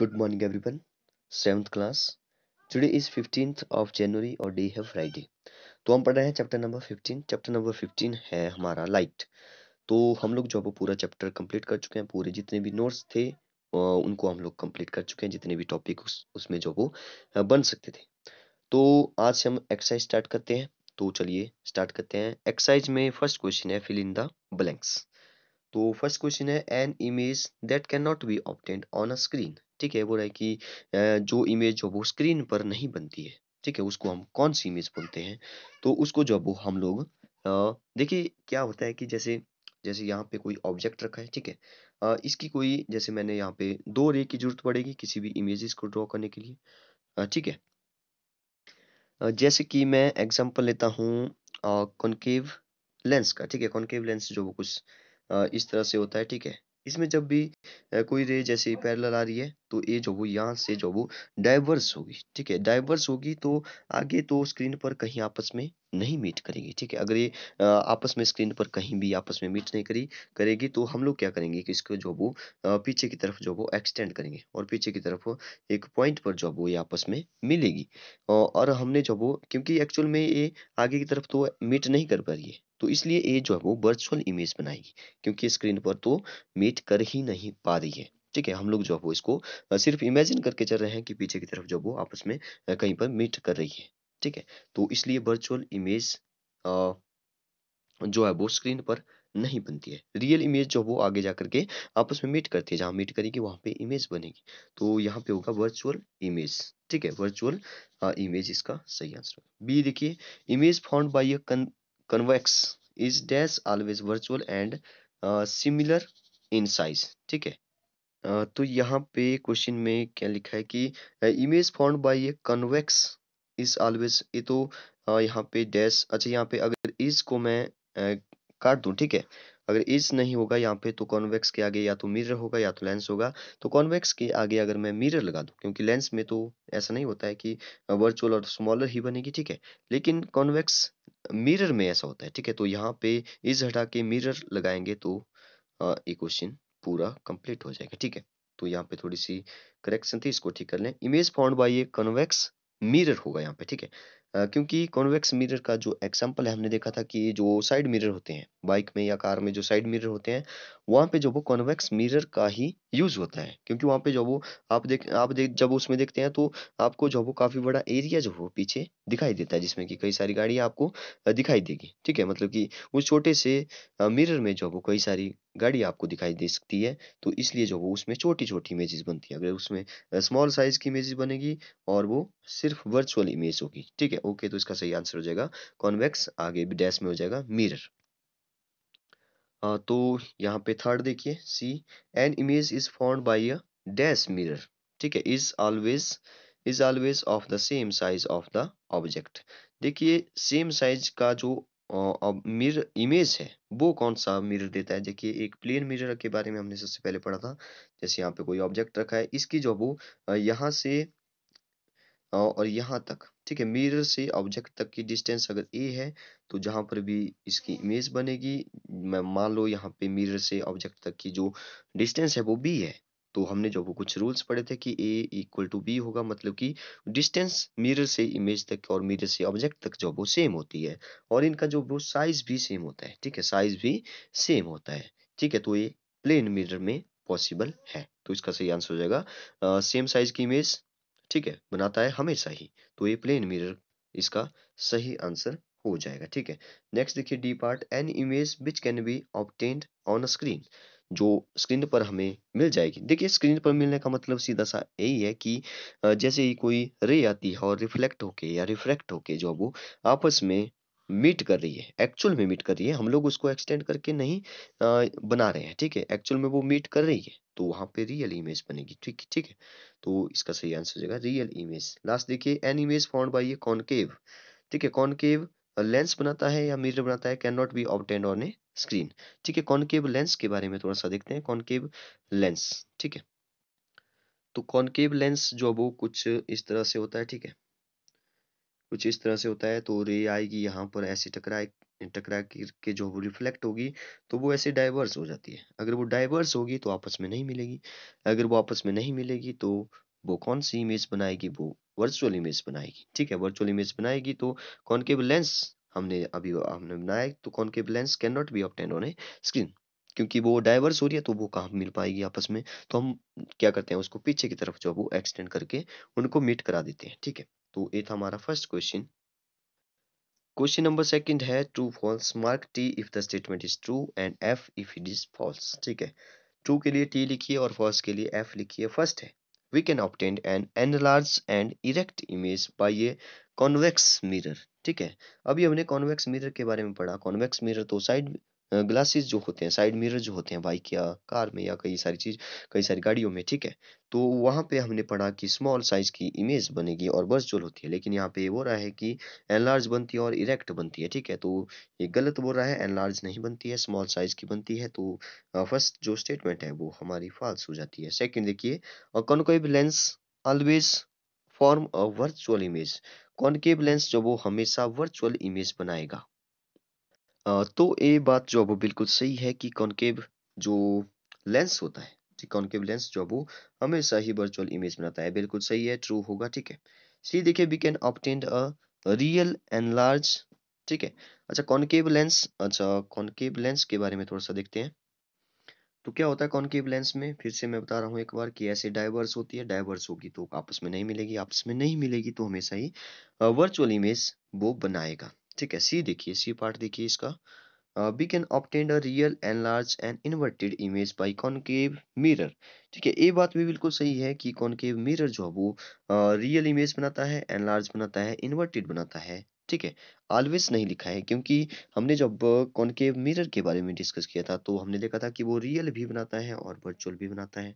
good morning everyone 7th class today is fifteenth of January और day है Friday तो हम पढ़ रहे हैं chapter number fifteen chapter number fifteen है हमारा लाइट तो हम लोग जो पूरा चैप्टर कंप्लीट कर चुके हैं पूरे जितने भी नोट्स थे उनको हम लोग कंप्लीट कर चुके हैं जितने भी टॉपिक उस, उसमें जो वो बन सकते थे तो आज से हम एक्सरसाइज स्टार्ट करते हैं तो चलिए स्टार्ट करते हैं एक्सरसाइज में फर्स्ट क्वेश्चन है फिल इन द ब्लैंक्स तो फर्स्ट क्वेश्चन है an image that can not be obtained on a screen ठीक है रहा है कि जो इमेज जो वो स्क्रीन पर नहीं बनती है ठीक है उसको हम कौन सी इमेज बोलते हैं तो उसको जो वो हम लोग देखिए क्या होता है कि जैसे जैसे यहाँ पे कोई ऑब्जेक्ट रखा है ठीक है आ, इसकी कोई जैसे मैंने यहाँ पे दो रे की जरूरत पड़ेगी किसी भी इमेजेस को ड्रॉ करने के लिए ठीक है आ, जैसे कि मैं एग्जांपल लेता हूँ कॉनकेव लेंस का ठीक है कॉन्केव लेंस जो वो कुछ आ, इस तरह से होता है ठीक है इसमें जब भी कोई रे जैसे पैरेलल आ रही है तो ये जो वो यहाँ से जो वो डाइवर्स होगी ठीक है डाइवर्स होगी तो आगे तो स्क्रीन पर कहीं आपस में नहीं मीट करेगी ठीक है अगर ये आपस में स्क्रीन पर कहीं भी आपस में मीट नहीं करी करेगी तो हम लोग क्या करेंगे कि इसको जो वो पीछे की तरफ जो वो एक्सटेंड करेंगे और पीछे की तरफ एक पॉइंट पर जो वो ये आपस में मिलेगी और हमने जो वो क्योंकि एक्चुअल में ये आगे की तरफ तो मीट नहीं कर पा रही है तो इसलिए ये जो है वो वर्चुअल इमेज बनाएगी क्योंकि स्क्रीन पर तो मीट कर ही नहीं पा रही है ठीक है हम लोग जो है वो इसको सिर्फ इमेजिन करके चल रहे हैं कि पीछे की तरफ जो वो आपस में कहीं पर मीट कर रही है ठीक है तो इसलिए वर्चुअल इमेज जो है वो स्क्रीन पर नहीं बनती है रियल इमेज जो वो आगे जा करके आपस में मीट करती है जहाँ मीट करेगी वहाँ पे इमेज बनेगी तो यहाँ पे होगा वर्चुअल इमेज ठीक है वर्चुअल इमेज इसका सही आंसर बी देखिए image form by convex is dash always virtual and similar in size ठीक है uh, तो यहाँ पे क्वेश्चन में क्या लिखा है कि image form by a convex is always ये तो uh, यहाँ पे डैश अच्छा यहाँ पे अगर इज को मैं uh, काट दू ठीक है अगर इज नहीं होगा यहाँ पे तो कॉन्वेक्स के आगे या तो मिरर होगा या तो लेंस होगा तो कॉन्वेक्स के आगे अगर मैं मिरर लगा दूं क्योंकि लेंस में तो ऐसा नहीं होता है कि वर्चुअल और स्मॉलर ही बनेगी ठीक है लेकिन कॉन्वेक्स मिरर में ऐसा होता है ठीक है तो यहाँ पे इस हटा के मिरर लगाएंगे तो ये क्वेश्चन पूरा कंप्लीट हो जाएगा ठीक है तो यहाँ पे थोड़ी सी करेक्शन थी इसको ठीक कर लें image found by a convex mirror होगा यहाँ पे ठीक है क्योंकि कॉन्वेक्स मिरर का जो एग्जांपल है हमने देखा था कि जो साइड मिरर होते हैं बाइक में या कार में जो साइड मिरर होते हैं वहाँ पे जो वो कॉन्वेक्स मिरर का ही यूज होता है क्योंकि वहाँ पे जो वो आप देख आप देख जब उसमें देखते हैं तो आपको जो वो काफी बड़ा एरिया जो हो पीछे दिखाई देता है जिसमें कि कई सारी गाड़ियाँ आपको दिखाई देगी ठीक है मतलब कि उस छोटे से मिरर में जो वो कई सारी गाड़ी आपको दिखाई दे सकती है तो इसलिए जो वो उसमें छोटी छोटी इमेजेस बनती है अगर उसमें स्मॉल साइज की इमेजेस बनेगी और वो सिर्फ वर्चुअल इमेज होगी ठीक है ओके तो इसका सही आंसर हो जाएगा कॉन्वेक्स आगे डैश में हो जाएगा मिरर तो यहाँ पे थर्ड देखिए C an image is form by a dash mirror ठीक है is always is always of the same size of the object देखिए सेम साइज का जो अब मिरर इमेज है वो कौन सा मिरर देता है देखिए एक प्लेन मिरर के बारे में हमने सबसे पहले पढ़ा था जैसे यहाँ पे कोई ऑब्जेक्ट रखा है इसकी जो वो यहाँ से और यहाँ तक ठीक है मिरर से ऑब्जेक्ट तक की डिस्टेंस अगर ए है तो जहाँ पर भी इसकी इमेज बनेगी मैं मान लो यहाँ पे मिरर से ऑब्जेक्ट तक की जो डिस्टेंस है वो बी है तो हमने जो वो कुछ रूल्स पढ़े थे कि ए इक्वल टू बी होगा मतलब कि डिस्टेंस मिरर से इमेज तक और मिरर से ऑब्जेक्ट तक जो वो सेम होती है और इनका जो वो साइज भी सेम होता है ठीक है साइज भी सेम होता है ठीक है तो ये प्लेन मिरर में पॉसिबल है तो इसका सही आंसर हो जाएगा सेम साइज की इमेज ठीक है बनाता है हमेशा ही तो ये प्लेन मिरर इसका सही आंसर हो जाएगा ठीक है नेक्स्ट देखिए D part an image which can be obtained on screen जो स्क्रीन पर हमें मिल जाएगी देखिए स्क्रीन पर मिलने का मतलब सीधा सा यही है कि जैसे ही कोई रे आती है और रिफ्लेक्ट होके या रिफ्रैक्ट होके जो वो आपस में मीट कर रही है एक्चुअल में मीट कर रही है हम लोग उसको एक्सटेंड करके नहीं आ, बना रहे हैं ठीक है एक्चुअल में वो मीट कर रही है तो वहाँ पे रियल इमेज बनेगी ठीक है ठीक है तो इसका सही आंसर हो जाएगा रियल इमेज लास्ट देखिए an image found by a concave ठीक है कॉनकेव लेंस बनाता है या मिरर बनाता है can not be obtained on a screen ठीक है कॉनकेव लेंस के बारे में थोड़ा सा देखते हैं कॉनकेव लेंस ठीक है तो कॉनकेव लेंस जो वो कुछ इस तरह से होता है ठीक है कुछ इस तरह से होता है तो रे आएगी यहाँ पर ऐसे टकराए टकरा के जो वो रिफ्लेक्ट होगी तो वो ऐसे डाइवर्स हो जाती है अगर वो डाइवर्स होगी तो आपस में नहीं मिलेगी अगर वो आपस में नहीं मिलेगी तो वो कौन सी इमेज बनाएगी वो वर्चुअल इमेज बनाएगी ठीक है वर्चुअल इमेज बनाएगी तो कॉन्केव लेंस हमने अभी हमने बनाया तो concave lens can not be obtain on a screen क्योंकि वो डाइवर्स हो रही है तो वो कहाँ मिल पाएगी आपस में तो हम क्या करते हैं उसको पीछे की तरफ जो वो एक्सटेंड करके उनको मीट करा देते हैं ठीक है तो ये था हमारा first question question number second है true false mark T if the statement is true and F if it is false ठीक है ट्रू के लिए टी लिखिए और फॉल्स के लिए एफ लिखिए फर्स्ट है we can obtain an enlarged and erect image by a convex mirror ठीक है अभी हमने कॉन्वेक्स मिरर के बारे में पढ़ा कॉन्वेक्स मिरर दो साइड ग्लासेस जो होते हैं साइड मिरर जो होते हैं बाइक या कार में या कई सारी चीज कई सारी गाड़ियों में ठीक है तो वहाँ पे हमने पढ़ा कि स्मॉल साइज की इमेज बनेगी और वर्चुअल होती है लेकिन यहाँ पे हो रहा है कि एनलार्ज बनती है और इरेक्ट बनती है ठीक है तो ये गलत बोल रहा है एनलार्ज नहीं बनती है स्मॉल साइज की बनती है तो फर्स्ट जो स्टेटमेंट है वो हमारी फॉल्स हो जाती है सेकेंड देखिए concave lens always form a virtual image concave lens जो वो हमेशा वर्चुअल इमेज बनाएगा तो ये बात जो अब बिल्कुल सही है कि कॉन्केव जो लेंस होता है ठीक कॉन्केव लेंस जो अब हमेशा ही वर्चुअल इमेज बनाता है बिल्कुल सही है ट्रू होगा ठीक है सी देखिए we can obtained a real enlarge ठीक है अच्छा कॉन्केव लेंस अच्छा कॉन्केव लेंस के बारे में थोड़ा सा देखते हैं तो क्या होता है कॉन्केव लेंस में फिर से मैं बता रहा हूँ एक बार कि ऐसे डाइवर्स होती है डाइवर्स होगी तो आपस में नहीं मिलेगी आपस में नहीं मिलेगी तो हमेशा ही वर्चुअल इमेज वो बनाएगा ठीक है सी देखिए सी पार्ट देखिए इसका we can obtain a real and large and inverted image by concave mirror ठीक है ये बात भी बिल्कुल सही है कि कॉनकेव मिरर जो है वो रियल इमेज बनाता है एंड लार्ज बनाता है इन्वर्टेड बनाता है ठीक है ऑलवेज नहीं लिखा है क्योंकि हमने जब कॉनकेव मिरर के बारे में डिस्कस किया था तो हमने देखा था कि वो रियल भी बनाता है और वर्चुअल भी बनाता है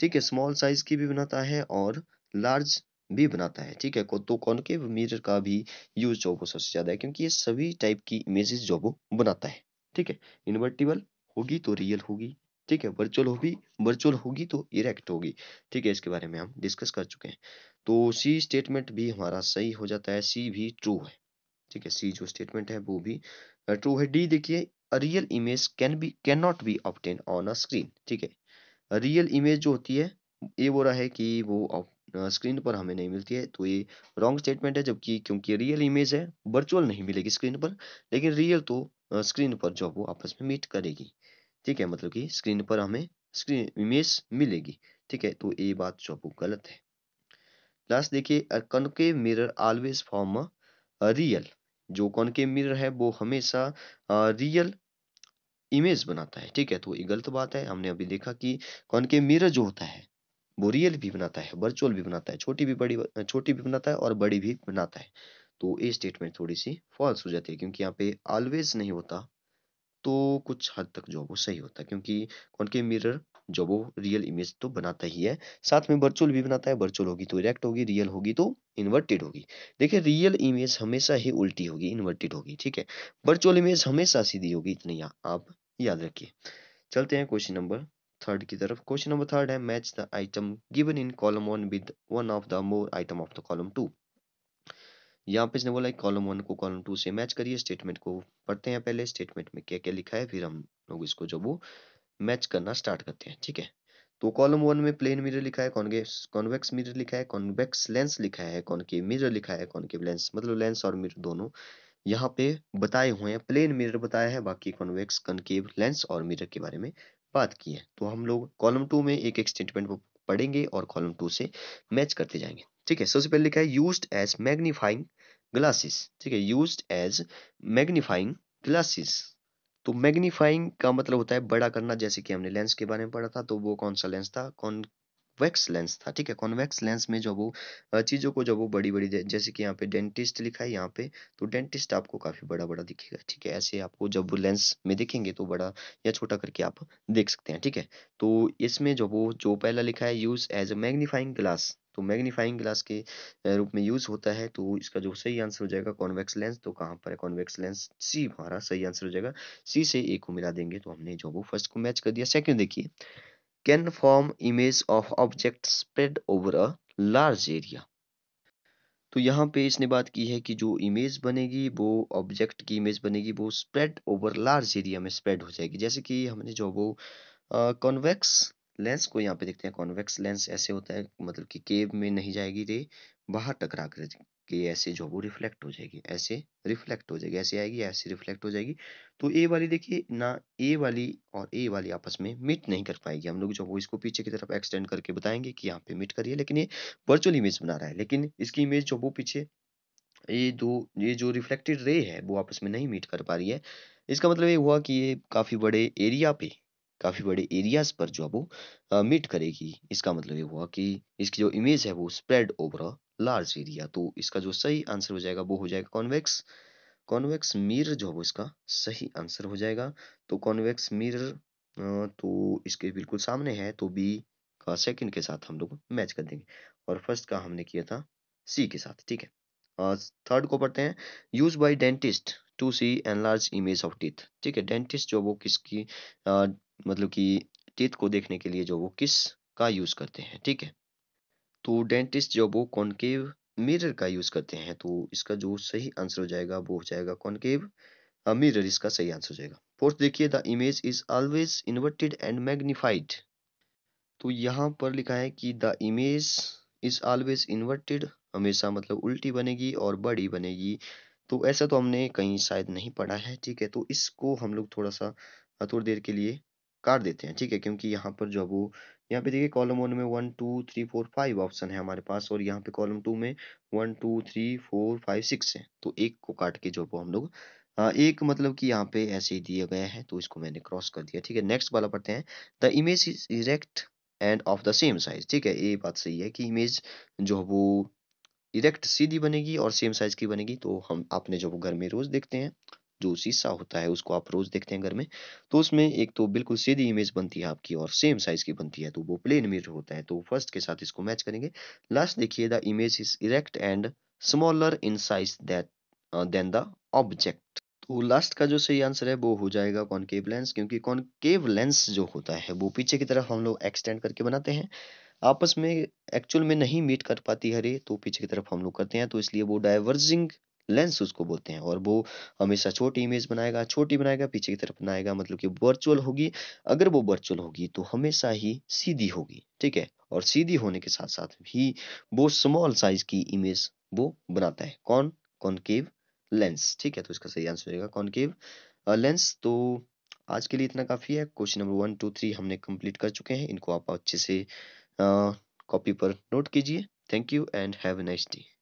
ठीक है स्मॉल साइज की भी बनाता है और लार्ज भी बनाता है ठीक है को तो कॉनकेव मिरर का भी यूज जॉबो सबसे ज़्यादा है क्योंकि ये सभी टाइप की इमेजेस जॉबो बनाता है ठीक है इन्वर्टिबल होगी तो रियल होगी ठीक है वर्चुअल होगी वर्चुअल होगी तो इरेक्ट होगी ठीक है इसके बारे में हम डिस्कस कर चुके हैं तो सी स्टेटमेंट भी हमारा सही हो जाता है सी भी ट्रू है ठीक है सी जो स्टेटमेंट है वो भी ट्रू है डी देखिए real image can be can not be obtain on a screen ठीक है रियल इमेज जो होती है ये बोल रहा है कि वो स्क्रीन पर हमें नहीं मिलती है तो ये रॉन्ग स्टेटमेंट है जबकि क्योंकि रियल इमेज है वर्चुअल नहीं मिलेगी स्क्रीन पर लेकिन रियल तो स्क्रीन पर जो वो आपस में मीट करेगी ठीक है मतलब कि स्क्रीन पर हमें स्क्रीन इमेज मिलेगी ठीक है तो ये बात जो आपको गलत है लास्ट देखिए कनके मिरर ऑलवेज फॉर्म रियल जो कनके मिरर है वो हमेशा रियल इमेज बनाता है ठीक है तो ये गलत बात है हमने अभी देखा कि कनके मिरर जो होता है वो रियल भी बनाता है वर्चुअल भी बनाता है छोटी भी बड़ी छोटी भी बनाता है और बड़ी भी बनाता है तो ये स्टेटमेंट थोड़ी सी फॉल्स हो जाती है क्योंकि यहाँ पे ऑलवेज नहीं होता तो कुछ हद तक जो वो सही होता है क्योंकि के मिरर जो वो रियल इमेज तो बनाता ही है साथ में वर्चुअल भी बनाता है वर्चुअल होगी तो इरेक्ट होगी रियल होगी तो इन्वर्टेड होगी देखिए रियल इमेज हमेशा ही उल्टी होगी इन्वर्टेड होगी ठीक है वर्चुअल इमेज हमेशा सीधी होगी इतनी आप याद रखिए चलते हैं क्वेश्चन नंबर थर्ड की तरफ क्वेश्चन नंबर थर्ड है match the item given in column one with one of the more item of the column two यहाँ पे इसने बोला है कॉलम वन को कॉलम टू से मैच करिए स्टेटमेंट को पढ़ते हैं पहले स्टेटमेंट में क्या क्या लिखा है फिर हम लोग इसको जो वो मैच करना स्टार्ट करते हैं ठीक है तो कॉलम वन में प्लेन मिरर लिखा है कॉन्वेक्स कॉन्वेक्स मिरर लिखा है कॉन्वेक्स लेंस लिखा है कॉनकेव मिरर लिखा है कॉनकेव लेंस मतलब लेंस और मिरर दोनों यहाँ पे बताए हुए हैं प्लेन मिरर बताया है बाकी कॉन्वेक्स कनकेव लेंस और मिरर के बारे में बात की है तो हम लोग कॉलम टू में एक एक स्टेटमेंट पढ़ेंगे और कॉलम टू से मैच करते जाएंगे ठीक है सबसे पहले लिखा है यूज एज मैग्नीफाइंग ग्लासेस ठीक है यूज एज मैग्नीफाइंग ग्लासेस तो मैग्नीफाइंग का मतलब होता है बड़ा करना जैसे कि हमने लेंस के बारे में पढ़ा था तो वो कौन सा लेंस था कौन कॉन्वेक्स लेंस था ठीक है कॉन्वेक्स लेंस में जो वो चीज़ों को जब वो बड़ी बड़ी जैसे कि यहाँ पे डेंटिस्ट लिखा है यहाँ पे तो डेंटिस्ट आपको काफ़ी बड़ा बड़ा दिखेगा ठीक है ऐसे आपको जब लेंस में देखेंगे तो बड़ा या छोटा करके आप देख सकते हैं ठीक है तो इसमें जो वो जो पहला लिखा है use as a magnifying glass तो मैग्नीफाइंग ग्लास के रूप में यूज़ होता है तो इसका जो सही आंसर हो जाएगा कॉन्वेक्स लेंस तो कहाँ पर है कॉन्वेक्स लेंस सी हमारा सही आंसर हो जाएगा सी से ए को मिला देंगे तो हमने जो वो फर्स्ट को मैच कर दिया सेकंड देखिए can form image of object spread over a large area तो यहाँ पे इसने बात की है कि जो इमेज बनेगी वो ऑब्जेक्ट की इमेज बनेगी वो स्प्रेड ओवर लार्ज एरिया में स्प्रेड हो जाएगी जैसे कि हमने जो वो कॉन्वेक्स लेंस को यहाँ पे देखते हैं कॉन्वेक्स लेंस ऐसे होता है मतलब कि केव में नहीं जाएगी रे बाहर टकरा कर कि ऐसे जो वो रिफ्लेक्ट हो जाएगी ऐसे रिफ्लेक्ट हो जाएगी ऐसे आएगी ऐसे रिफ्लेक्ट हो जाएगी तो ए वाली देखिए ना ए वाली और ए वाली आपस में मिट नहीं कर पाएगी हम लोग जो वो इसको पीछे की तरफ एक्सटेंड करके बताएंगे कि यहाँ पे मिट करिए लेकिन ये वर्चुअल इमेज बना रहा है लेकिन इसकी इमेज जो वो पीछे ये दो ये जो रिफ्लेक्टेड रे है वो आपस में नहीं मीट कर पा रही है इसका मतलब ये हुआ कि ये काफ़ी बड़े एरिया पे काफ़ी बड़े एरियाज पर जो है वो मीट करेगी इसका मतलब ये हुआ कि इसकी जो इमेज है वो स्प्रेड ओवर लार्ज एरिया तो इसका जो सही आंसर हो जाएगा वो हो जाएगा कॉन्वेक्स कॉन्वेक्स मिरर जो है वो इसका सही आंसर हो जाएगा तो कॉन्वेक्स मिरर तो इसके बिल्कुल सामने है तो बी का सेकंड के साथ हम लोग मैच कर देंगे और फर्स्ट का हमने किया था सी के साथ ठीक है थर्ड को पढ़ते हैं use by dentist to see an large image of teeth ठीक है डेंटिस्ट जो वो किसकी मतलब कि टीथ को देखने के लिए जो वो किस का यूज करते हैं ठीक है तो डेंटिस्ट जो वो कॉनकेव मिरर का यूज़ करते हैं तो इसका जो सही आंसर हो जाएगा वो हो जाएगा कॉनकेव मिरर इसका सही आंसर हो जाएगा फोर्थ देखिए the image is always inverted and magnified तो यहाँ पर लिखा है कि the image is always inverted हमेशा मतलब उल्टी बनेगी और बड़ी बनेगी तो ऐसा तो हमने कहीं शायद नहीं पढ़ा है ठीक है तो इसको हम लोग थोड़ा सा थोड़ी देर के लिए काट देते हैं ठीक है क्योंकि यहाँ पर जो वो यहाँ पे देखिए कॉलम वन में one two three four five option है हमारे पास और यहाँ पे कॉलम टू में one two three four five six है तो एक को काट के जो हम लोग हाँ, एक मतलब कि यहाँ पे ऐसे ही दिया गया है तो इसको मैंने क्रॉस कर दिया ठीक है नेक्स्ट वाला पढ़ते हैं the image is erect and of the same size ठीक है ये बात सही है कि इमेज जो है वो इरेक्ट सीधी बनेगी और सेम साइज की बनेगी तो हम अपने जो वो घर में रोज देखते हैं जो शीशा होता है उसको आप रोज देखते हैं घर में तो उसमें एक तो बिल्कुल सीधी इमेज बनती है आपकी और सेम साइज की बनती है तो वो प्लेन मिरर होता है तो फर्स्ट के साथ इसको मैच करेंगे लास्ट देखिए the image is erect and smaller in size that then the object तो लास्ट का जो सही आंसर है वो हो जाएगा कॉनकेव लेंस क्योंकि कॉनकेव लेंस जो होता है वो पीछे की तरफ हम लोग एक्सटेंड करके बनाते हैं आपस में एक्चुअल में नहीं मीट कर पाती हरे तो पीछे की तरफ हम लोग करते हैं तो इसलिए वो डाइवर्जिंग लेंस उसको बोलते हैं और वो हमेशा छोटी इमेज बनाएगा छोटी बनाएगा पीछे की तरफ बनाएगा मतलब कि वर्चुअल होगी अगर वो वर्चुअल होगी तो हमेशा ही सीधी होगी ठीक है और सीधी होने के साथ साथ भी वो स्मॉल साइज की इमेज वो बनाता है कौन कॉनकेव लेंस ठीक है तो इसका सही आंसर होगा कॉनकेव लेंस तो आज के लिए इतना काफ़ी है question number one two three हमने कंप्लीट कर चुके हैं इनको आप अच्छे से कॉपी पर नोट कीजिए thank you and have a nice day